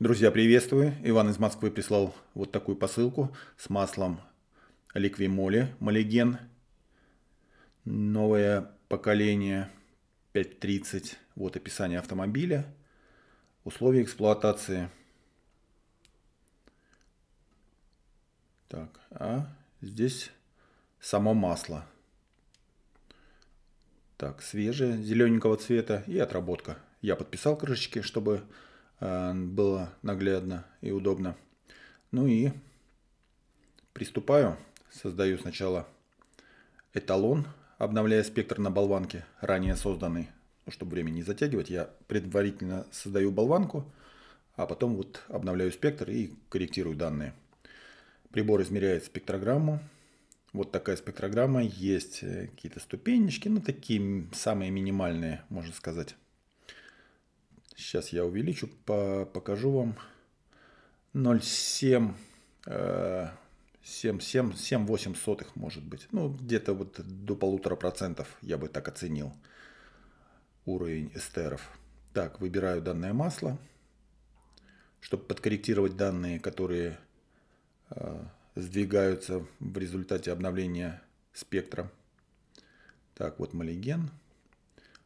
Друзья, приветствую. Иван из Москвы прислал вот такую посылку с маслом ликвимоли, молиген. Новое поколение 5.30. Вот описание автомобиля. Условия эксплуатации. Так, а здесь само масло. Так, свежее, зелененького цвета и отработка. Я подписал крышечки, чтобы а, было наглядно и удобно. Ну и приступаю. Создаю сначала эталон, обновляя спектр на болванке, ранее созданный. Ну, чтобы время не затягивать, я предварительно создаю болванку, а потом вот обновляю спектр и корректирую данные. Прибор измеряет спектрограмму. Вот такая спектрограмма, есть э, какие-то ступенечки, ну такие самые минимальные, можно сказать. Сейчас я увеличу, покажу вам. 0,7, 7,8 э, сотых может быть. Ну, где-то вот до полутора процентов я бы так оценил уровень эстеров. Так, выбираю данное масло, чтобы подкорректировать данные, которые э, сдвигаются в результате обновления спектра. Так, вот молиген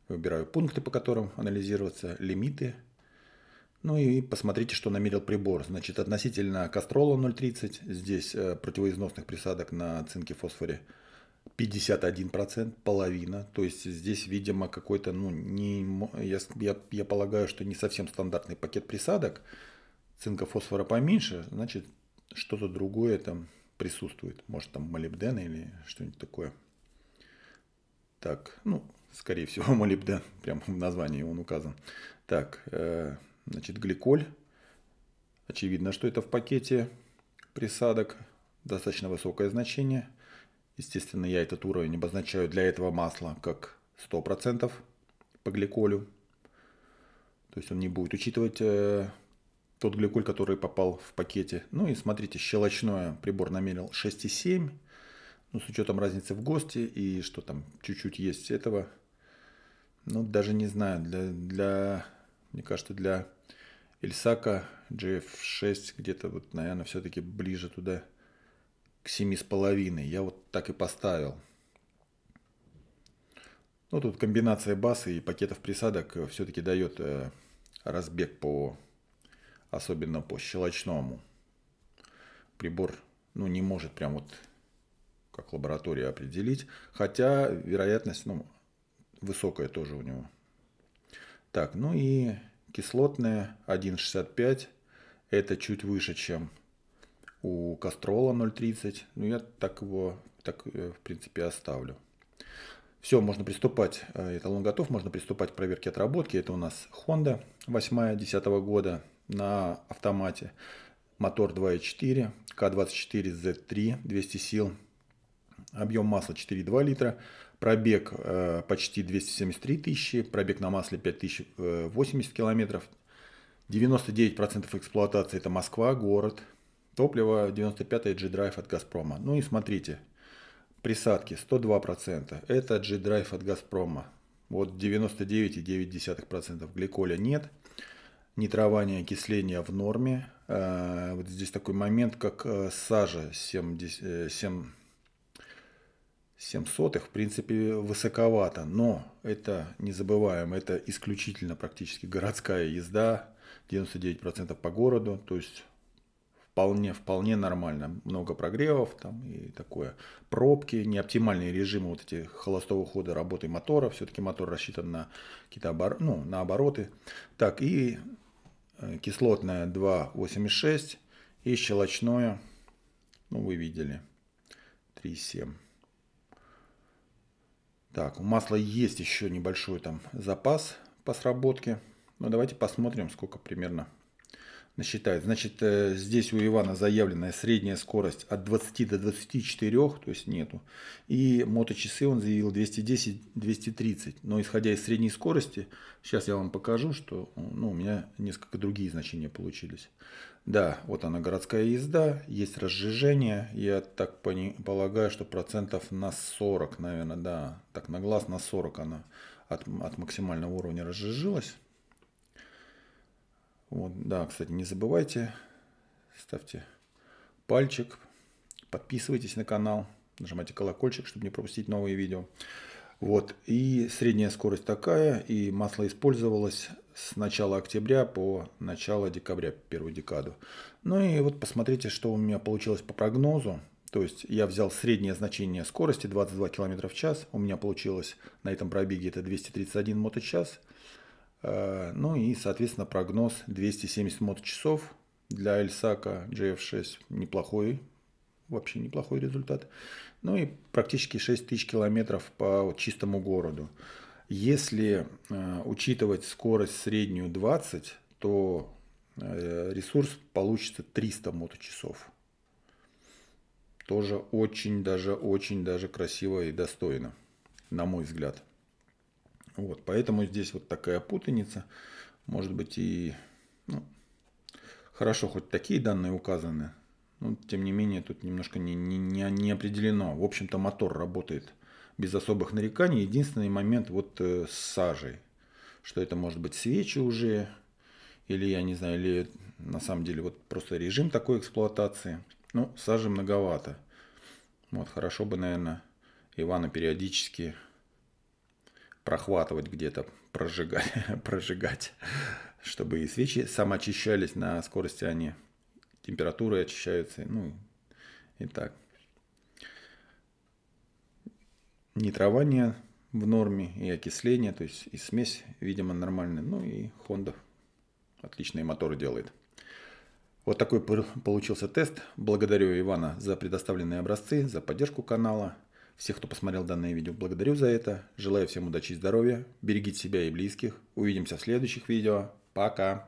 выбираю пункты, по которым анализироваться, лимиты. Ну и посмотрите, что намерил прибор. Значит, относительно Кастрола 0,30, здесь э, противоизносных присадок на цинке фосфоре 51%, половина. То есть здесь, видимо, какой-то, ну, не, я, я, я полагаю, что не совсем стандартный пакет присадок. Цинка фосфора поменьше, значит, что-то другое там присутствует. Может, там молибден или что-нибудь такое. Так, ну, скорее всего, молибден, прям в названии он указан. Так, э, значит, гликоль. Очевидно, что это в пакете присадок. Достаточно высокое значение. Естественно, я этот уровень обозначаю для этого масла как 100% по гликолю. То есть он не будет учитывать э, тот гликоль, который попал в пакете. Ну и смотрите, щелочное прибор намерил 6,7. Ну, с учетом разницы в ГОСТе и что там чуть-чуть есть этого – ну, даже не знаю. Для, для мне кажется, для Ильсака GF6 где-то, вот, наверное, все-таки ближе туда к 7,5. Я вот так и поставил. Ну, тут комбинация баса и пакетов присадок э, все-таки дает э, разбег по, особенно по щелочному. Прибор, ну, не может прям вот как лаборатория определить. Хотя вероятность, ну, высокая тоже у него. Так, ну и кислотная 1,65. Это чуть выше, чем у Кастрола 0,30. Ну, я так его, так, э, в принципе, оставлю. Все, можно приступать, э, эталон готов, можно приступать к проверке отработки. Это у нас Honda 8-10 года на автомате. Мотор 2.4, К24Z3, 200 сил. Объем масла 4,2 литра. Пробег э, почти 273 тысячи, пробег на масле 5080 э, километров. 99% эксплуатации это Москва, город. Топливо 95 G-Drive от Газпрома. Ну и смотрите, присадки 102%. Это G-Drive от Газпрома. Вот 99,9% гликоля нет. Нитрование окисления в норме. Э, вот здесь такой момент, как сажа 70, 7 7 сотых, в принципе, высоковато, но это, не забываем, это исключительно практически городская езда, 99% по городу, то есть вполне, вполне нормально. Много прогревов там и такое. Пробки, неоптимальные режимы вот эти холостого хода работы мотора. Все-таки мотор рассчитан на какие-то обор... ну, на обороты. Так, и э, кислотное 2,86 и щелочное, ну вы видели, 3,7. Так, у масла есть еще небольшой там запас по сработке. Но ну, давайте посмотрим, сколько примерно насчитает. Значит, э, здесь у Ивана заявленная средняя скорость от 20 до 24, то есть нету. И моточасы он заявил 210-230. Но исходя из средней скорости, сейчас я вам покажу, что ну, у меня несколько другие значения получились. Да, вот она городская езда, есть разжижение. Я так пони- полагаю, что процентов на 40, наверное, да. Так, на глаз на 40 она от, от максимального уровня разжижилась. Вот, да, кстати, не забывайте, ставьте пальчик, подписывайтесь на канал, нажимайте колокольчик, чтобы не пропустить новые видео. Вот, и средняя скорость такая, и масло использовалось с начала октября по начало декабря, первую декаду. Ну и вот посмотрите, что у меня получилось по прогнозу. То есть я взял среднее значение скорости 22 км в час. У меня получилось на этом пробеге это 231 моточас. Э, ну и, соответственно, прогноз 270 моточасов для Эльсака GF6 неплохой вообще неплохой результат. Ну и практически 6 тысяч километров по чистому городу. Если э, учитывать скорость среднюю 20, то э, ресурс получится 300 моточасов. Тоже очень даже, очень даже красиво и достойно, на мой взгляд. Вот, поэтому здесь вот такая путаница. Может быть и ну, хорошо, хоть такие данные указаны. Ну, тем не менее, тут немножко не, не, не, не определено. В общем-то, мотор работает без особых нареканий. Единственный момент вот э, с сажей, что это может быть свечи уже, или, я не знаю, или на самом деле вот просто режим такой эксплуатации. Ну, сажи многовато. Вот, хорошо бы, наверное, Ивана периодически прохватывать где-то, прожигать, прожигать, чтобы и свечи самоочищались на скорости они а температуры очищаются, ну и так. Нитрование в норме и окисление, то есть и смесь, видимо, нормальная. Ну и Honda отличные моторы делает. Вот такой получился тест. Благодарю Ивана за предоставленные образцы, за поддержку канала. Всех, кто посмотрел данное видео, благодарю за это. Желаю всем удачи и здоровья. Берегите себя и близких. Увидимся в следующих видео. Пока!